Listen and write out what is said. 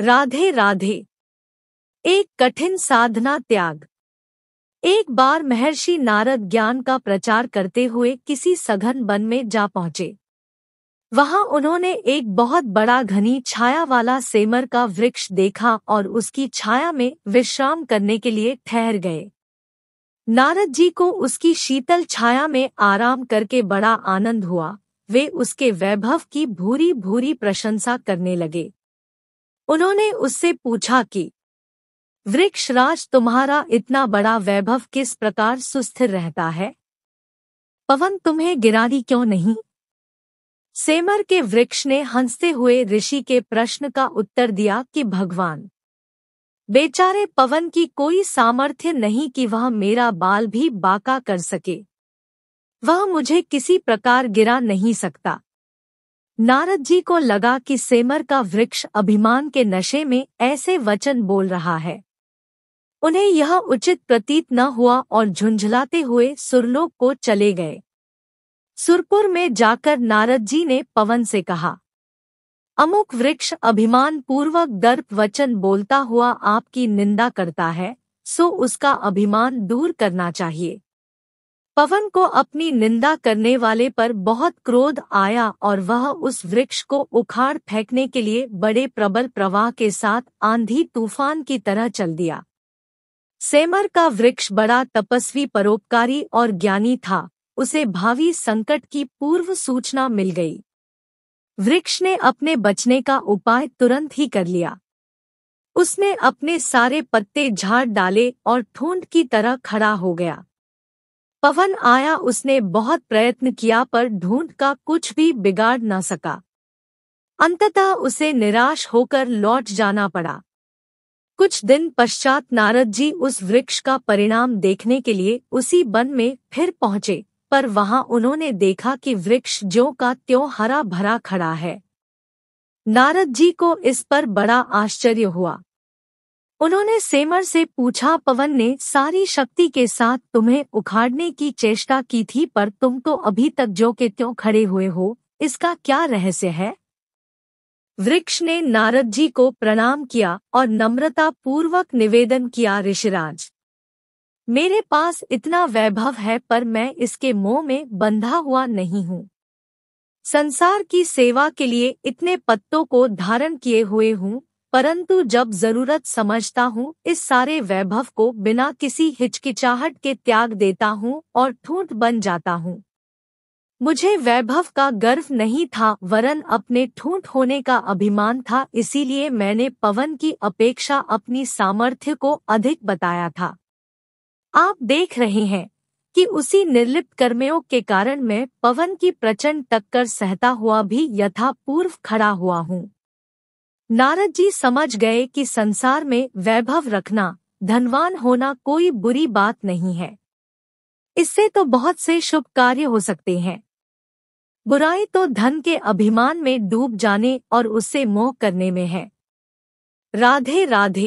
राधे राधे एक कठिन साधना त्याग एक बार महर्षि नारद ज्ञान का प्रचार करते हुए किसी सघन वन में जा पहुंचे वहां उन्होंने एक बहुत बड़ा घनी छाया वाला सेमर का वृक्ष देखा और उसकी छाया में विश्राम करने के लिए ठहर गए नारद जी को उसकी शीतल छाया में आराम करके बड़ा आनंद हुआ वे उसके वैभव की भूरी भूरी प्रशंसा करने लगे उन्होंने उससे पूछा कि वृक्षराज तुम्हारा इतना बड़ा वैभव किस प्रकार सुस्थिर रहता है पवन तुम्हें गिरारी क्यों नहीं सेमर के वृक्ष ने हंसते हुए ऋषि के प्रश्न का उत्तर दिया कि भगवान बेचारे पवन की कोई सामर्थ्य नहीं कि वह मेरा बाल भी बाका कर सके वह मुझे किसी प्रकार गिरा नहीं सकता नारद जी को लगा कि सेमर का वृक्ष अभिमान के नशे में ऐसे वचन बोल रहा है उन्हें यह उचित प्रतीत न हुआ और झुंझलाते हुए सुरलोक को चले गए सुरपुर में जाकर नारद जी ने पवन से कहा अमुक वृक्ष अभिमान पूर्वक दर्प वचन बोलता हुआ आपकी निंदा करता है सो उसका अभिमान दूर करना चाहिए पवन को अपनी निंदा करने वाले पर बहुत क्रोध आया और वह उस वृक्ष को उखाड़ फेंकने के लिए बड़े प्रबल प्रवाह के साथ आंधी तूफान की तरह चल दिया सेमर का वृक्ष बड़ा तपस्वी परोपकारी और ज्ञानी था उसे भावी संकट की पूर्व सूचना मिल गई वृक्ष ने अपने बचने का उपाय तुरंत ही कर लिया उसने अपने सारे पत्ते झाड़ डाले और ठूंढ की तरह खड़ा हो गया पवन आया उसने बहुत प्रयत्न किया पर ढूंढ का कुछ भी बिगाड़ न सका अंततः उसे निराश होकर लौट जाना पड़ा कुछ दिन पश्चात नारद जी उस वृक्ष का परिणाम देखने के लिए उसी वन में फिर पहुंचे पर वहां उन्होंने देखा कि वृक्ष ज्यो का त्यों हरा भरा खड़ा है नारद जी को इस पर बड़ा आश्चर्य हुआ उन्होंने सेमर से पूछा पवन ने सारी शक्ति के साथ तुम्हें उखाड़ने की चेष्टा की थी पर तुम तो अभी तक जो के त्यों खड़े हुए हो इसका क्या रहस्य है वृक्ष ने नारद जी को प्रणाम किया और नम्रता पूर्वक निवेदन किया ऋषिराज मेरे पास इतना वैभव है पर मैं इसके मोह में बंधा हुआ नहीं हूँ संसार की सेवा के लिए इतने पत्तों को धारण किए हुए हूँ परंतु जब जरूरत समझता हूँ इस सारे वैभव को बिना किसी हिचकिचाहट के त्याग देता हूँ और ठूंठ बन जाता हूँ मुझे वैभव का गर्व नहीं था वरन अपने ठूंठ होने का अभिमान था इसीलिए मैंने पवन की अपेक्षा अपनी सामर्थ्य को अधिक बताया था आप देख रहे हैं कि उसी निर्लिप्त कर्मयोग के कारण मैं पवन की प्रचंड टक्कर सहता हुआ भी यथा पूर्व खड़ा हुआ हूँ नारद जी समझ गए कि संसार में वैभव रखना धनवान होना कोई बुरी बात नहीं है इससे तो बहुत से शुभ कार्य हो सकते हैं बुराई तो धन के अभिमान में डूब जाने और उससे मोह करने में है राधे राधे